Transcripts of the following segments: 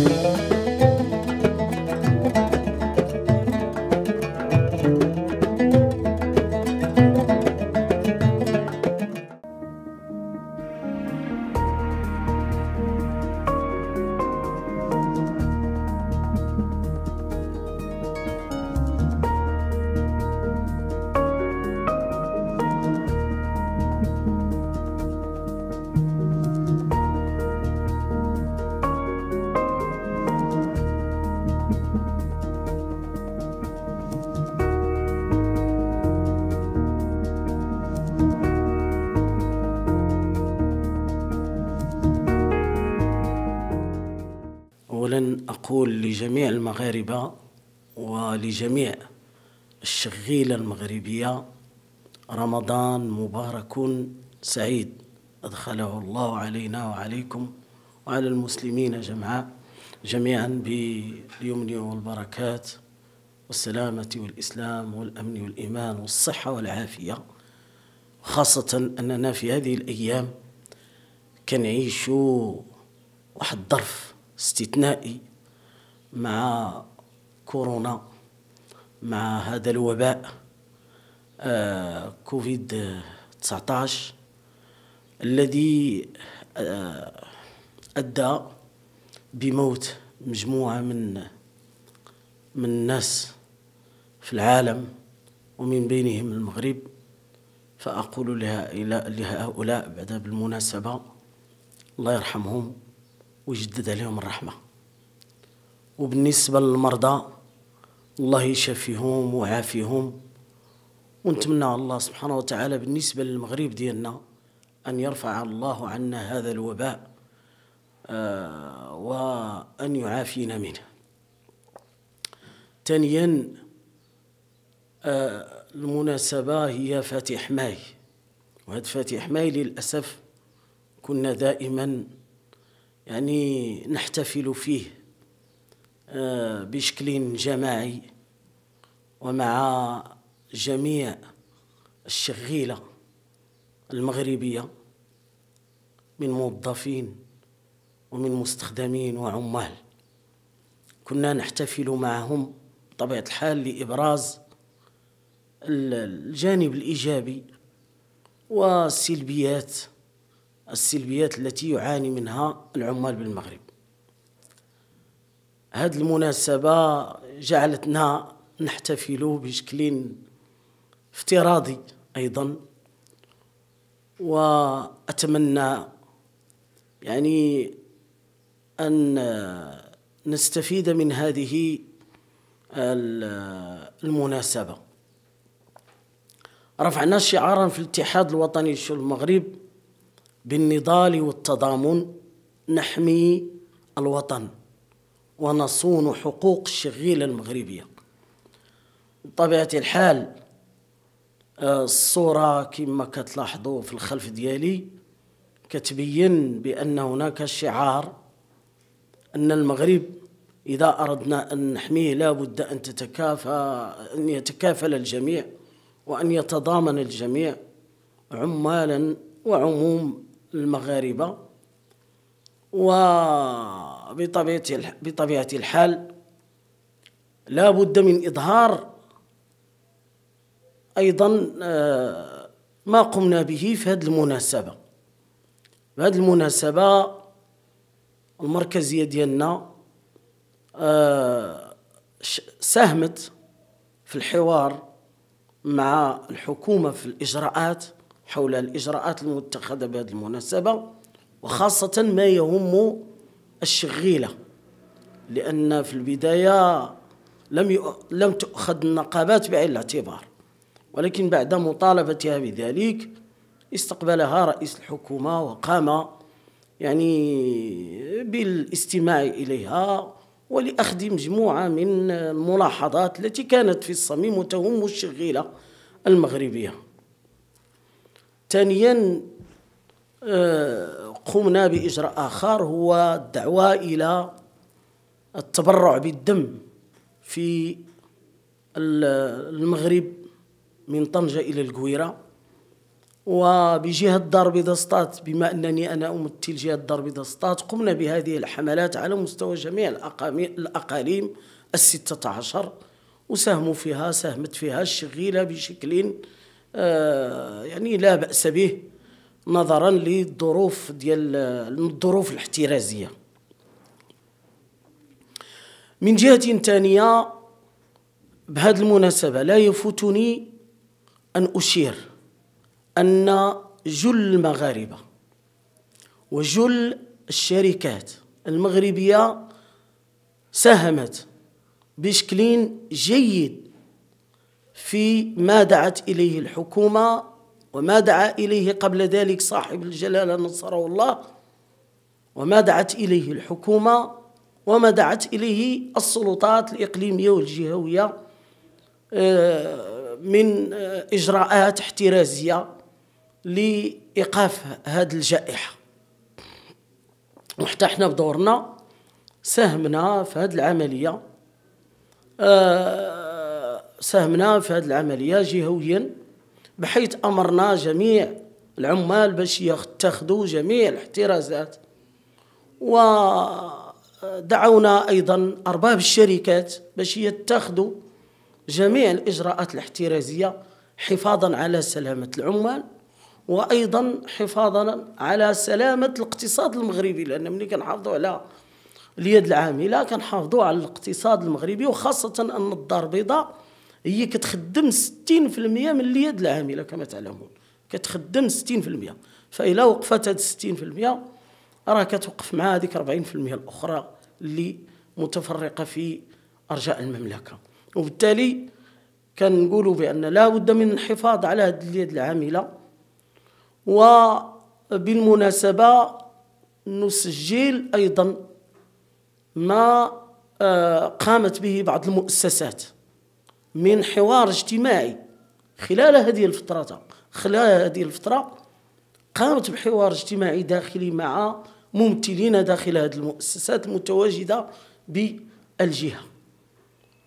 Thank you. أقول لجميع المغاربة ولجميع الشغيلة المغربية رمضان مبارك سعيد أدخله الله علينا وعليكم وعلى المسلمين جمعاء جميعا باليمن والبركات والسلامة والإسلام والأمن والإيمان والصحة والعافية خاصة أننا في هذه الأيام كنعيش واحد الظرف استثنائي مع كورونا مع هذا الوباء آه كوفيد 19 الذي آه أدى بموت مجموعة من من الناس في العالم ومن بينهم المغرب فأقول لهؤلاء بعد بالمناسبة الله يرحمهم ويجدد عليهم الرحمه وبالنسبة للمرضى الله يشافيهم ويعافيهم ونتمنى الله سبحانه وتعالى بالنسبة للمغرب ديالنا أن يرفع الله عنا هذا الوباء آه وأن يعافينا منه ثانيا آه المناسبة هي فاتح ماي وهذا فاتح ماي للأسف كنا دائما يعني نحتفل فيه آه، بشكل جماعي ومع جميع الشغيلة المغربية من موظفين ومن مستخدمين وعمال كنا نحتفل معهم بطبيعة الحال لإبراز الجانب الإيجابي والسلبيات السلبيات التي يعاني منها العمال بالمغرب هذه المناسبة جعلتنا نحتفل بشكل افتراضي أيضا وأتمنى يعني أن نستفيد من هذه المناسبة رفعنا شعارا في الاتحاد الوطني لشؤون المغرب بالنضال والتضامن نحمي الوطن ونصون حقوق الشغيلة المغربية بطبيعة الحال آه، الصورة كما كتلاحظوا في الخلف ديالي كتبين بأن هناك شعار أن المغرب إذا أردنا أن نحميه لابد أن تتكافى أن يتكافل الجميع وأن يتضامن الجميع عمالا وعموم المغاربة و بطبيعة بطبيعة الحال لا بد من إظهار أيضا آه، ما قمنا به في هذه المناسبة هذه المناسبة المركزية ديالنا آه، ساهمت في الحوار مع الحكومة في الإجراءات حول الإجراءات المتخذة بهذه المناسبة وخاصة ما يهم الشغيلة لأن في البداية لم لم تؤخذ النقابات بعين الاعتبار ولكن بعد مطالبتها بذلك استقبلها رئيس الحكومة وقام يعني بالاستماع إليها ولأخذ مجموعة من الملاحظات التي كانت في الصميم وتهم الشغيلة المغربية ثانيا آه، قمنا بإجراء آخر هو الدعوة إلى التبرع بالدم في المغرب من طنجة إلى القويرة وبجهة الدار البيضاء بما أنني أنا أمثل جهة الدار البيضاء قمنا بهذه الحملات على مستوى جميع الأقاليم الستة عشر وساهموا فيها ساهمت فيها الشغيلة بشكل آه، يعني لا بأس به نظرا للظروف ديال الظروف الاحترازيه من جهه ثانيه بهذه المناسبه لا يفوتني ان اشير ان جل المغاربه وجل الشركات المغربيه ساهمت بشكل جيد في ما دعت اليه الحكومه وما دعا إليه قبل ذلك صاحب الجلالة نصره الله وما دعت إليه الحكومة وما دعت إليه السلطات الإقليمية والجهوية آه، من آه، إجراءات احترازية لإيقاف هذه الجائحة وحتى احنا بدورنا ساهمنا في هذه العملية آه، ساهمنا في هذه العملية جهويا بحيث أمرنا جميع العمال باش يتخذوا جميع الاحترازات ودعونا أيضا أرباب الشركات باش يتخذوا جميع الإجراءات الاحترازية حفاظا على سلامة العمال وأيضا حفاظا على سلامة الاقتصاد المغربي لأن ملي كنحافظوا على اليد العامله كنحافظوا على الاقتصاد المغربي وخاصه ان الدار البيضاء هي كتخدم 60% من اليد العامله كما تعلمون كتخدم 60% فإلا وقفت هاد 60% راه كتوقف مع هذيك 40% الأخرى اللي متفرقة في أرجاء المملكة وبالتالي كنقولوا بأن لا بد من الحفاظ على هاد اليد العاملة وبالمناسبة نسجل أيضا ما آه، قامت به بعض المؤسسات من حوار اجتماعي خلال هذه الفترة خلال هذه الفترة قامت بحوار اجتماعي داخلي مع ممثلين داخل هذه المؤسسات المتواجدة بالجهة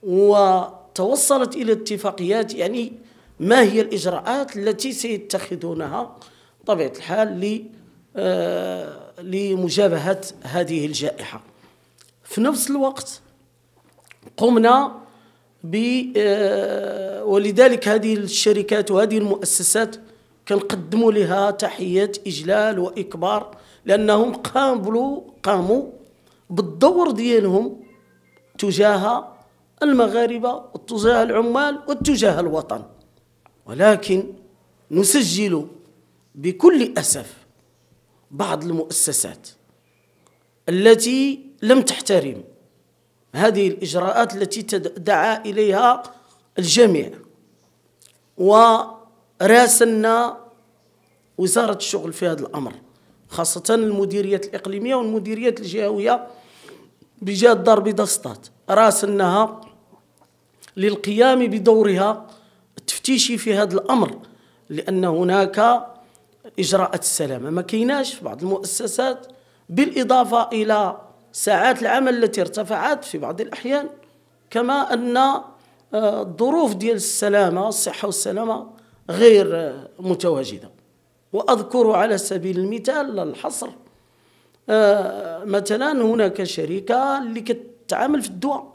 وتوصلت إلى اتفاقيات يعني ما هي الإجراءات التي سيتخذونها بطبيعة الحال ل آه، لمجابهة هذه الجائحة في نفس الوقت قمنا آه، ولذلك هذه الشركات وهذه المؤسسات كنقدموا لها تحيات إجلال وإكبار لأنهم قاموا قاموا بالدور ديالهم تجاه المغاربة وتجاه العمال وتجاه الوطن ولكن نسجل بكل أسف بعض المؤسسات التي لم تحترم هذه الإجراءات التي دعا إليها الجميع وراسلنا وزارة الشغل في هذا الأمر خاصة المديريات الإقليمية والمديريات الجهوية بجهة دار البيضاء سطات راسلناها للقيام بدورها التفتيشي في هذا الأمر لأن هناك إجراءات السلامة ما كيناش في بعض المؤسسات بالإضافة إلى ساعات العمل التي ارتفعت في بعض الأحيان كما أن آه، الظروف ديال السلامة الصحة والسلامة غير آه، متواجدة وأذكر على سبيل المثال الحصر آه، مثلا هناك شركة اللي كتعامل في الدواء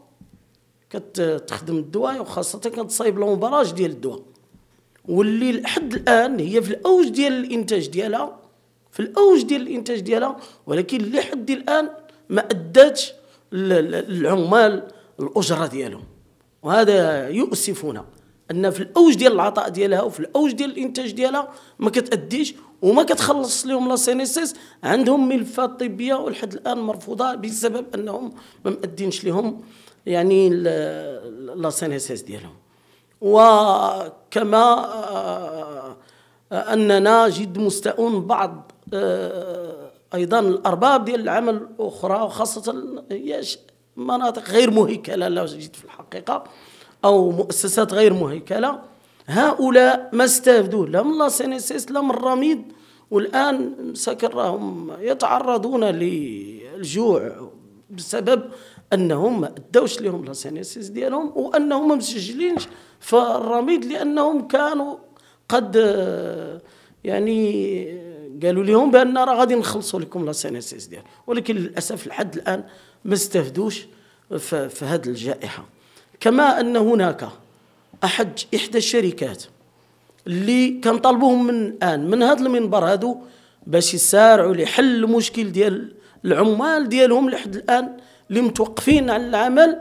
كتخدم الدواء وخاصة كتصايب لونبراج ديال الدواء واللي لحد الآن هي في الأوج ديال الإنتاج ديالها في الأوج ديال الإنتاج ديالها ولكن لحد الآن ما اداتش العمال الاجره ديالهم وهذا يؤسفنا ان في الاوج ديال العطاء ديالها وفي الاوج ديال الانتاج ديالها ما كتاديش وما كتخلص لهم لا سينيسيس عندهم ملفات طبيه ولحد الان مرفوضه بسبب انهم ما مادينش لهم يعني لا سينيسيس ديالهم وكما آه، آه، آه، اننا جد مستاءون بعض ايضا الارباب ديال العمل اخرى وخاصه مناطق غير مهيكله لو جيت في الحقيقه او مؤسسات غير مهيكله هؤلاء ما استافدوا لا من لا سينيسيس لا من الرميد والان مساكن راهم يتعرضون للجوع بسبب انهم ما ادوش لهم لا سينيسيس ديالهم وانهم ما مسجلينش في الرميد لانهم كانوا قد آه، يعني قالوا لهم بان راه غادي نخلصوا لكم لا اس ديال ولكن للاسف لحد الان ما استفدوش في, في هذه الجائحه كما ان هناك احد احدى الشركات اللي كنطالبوهم من الان من هذا المنبر هادو باش يسارعوا لحل المشكل ديال العمال ديالهم لحد الان اللي متوقفين عن العمل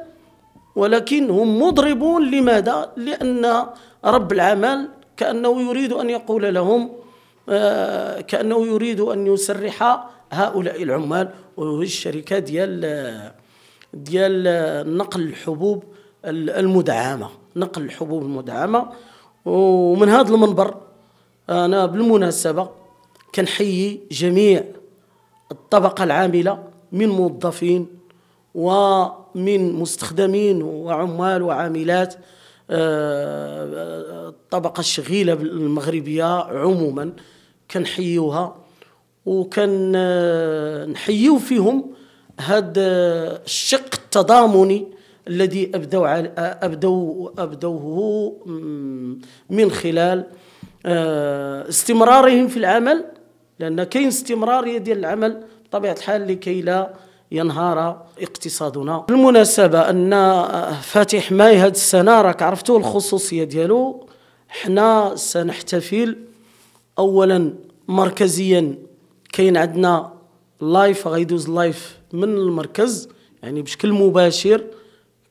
ولكن هم مضربون لماذا؟ لان رب العمل كانه يريد ان يقول لهم آه، كأنه يريد أن يسرح هؤلاء العمال والشركة ديال ديال نقل الحبوب المدعمة نقل الحبوب المدعمة ومن هذا المنبر أنا بالمناسبة كنحيي جميع الطبقة العاملة من موظفين ومن مستخدمين وعمال وعاملات آه، آه، الطبقة الشغيلة المغربية عموما كنحيوها نحيو فيهم هذا الشق التضامني الذي ابدوا ابدوا ابدوه من خلال آه، استمرارهم في العمل لان كاين استمراريه ديال العمل بطبيعه الحال لكي لا ينهار اقتصادنا بالمناسبه ان آه، فاتح ماي هذه السنه راك عرفتوا الخصوصيه ديالو حنا سنحتفل اولا مركزيا كاين عندنا لايف غيدوز لايف من المركز يعني بشكل مباشر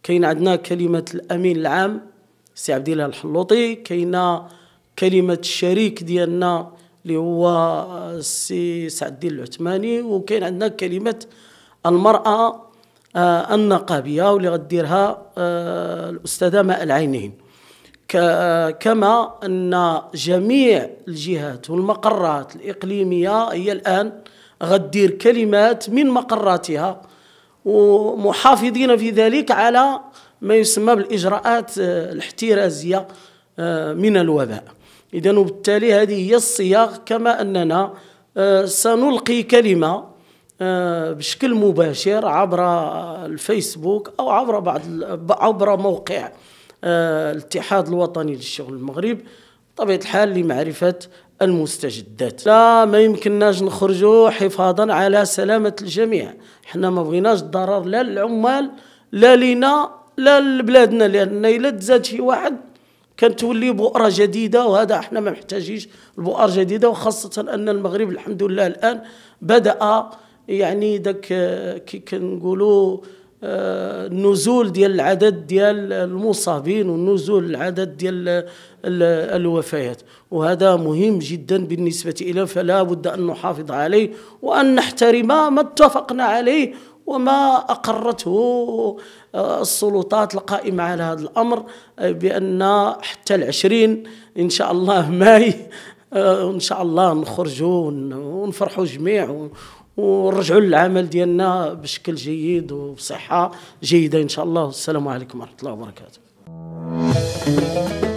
كاين عندنا كلمه الامين العام سي عبد الله الحلوطي كاينه كلمه الشريك ديالنا اللي هو السي سعد الدين العثماني وكاين عندنا كلمه المراه النقابيه آه، واللي غديرها آه، الاستاذه ماء العينين كما أن جميع الجهات والمقرات الإقليمية هي الآن غدير كلمات من مقراتها ومحافظين في ذلك على ما يسمى بالإجراءات آه، الاحترازية آه، من الوباء إذا وبالتالي هذه هي الصياغ كما أننا آه، سنلقي كلمة بشكل مباشر عبر الفيسبوك أو عبر بعض عبر موقع آه، الاتحاد الوطني للشغل المغرب بطبيعه الحال لمعرفه المستجدات لا ما يمكنناش نخرجوا حفاظا على سلامه الجميع حنا ما بغيناش ضرر لا للعمال لا لينا لا لبلادنا لان الا تزاد شي واحد كانت تولي بؤره جديده وهذا احنا ما محتاجينش البؤر جديده وخاصه ان المغرب الحمد لله الان بدا يعني داك آه، كي كنقولوا آه، نزول ديال العدد ديال المصابين ونزول العدد ديال الوفيات وهذا مهم جدا بالنسبة إلى فلا بد أن نحافظ عليه وأن نحترم ما اتفقنا عليه وما أقرته آه، السلطات القائمة على هذا الأمر آه، بأن حتى العشرين إن شاء الله ماي ان شاء الله نخرجوا ونفرحوا جميع ونرجعوا للعمل ديالنا بشكل جيد وبصحه جيده ان شاء الله والسلام عليكم ورحمه الله وبركاته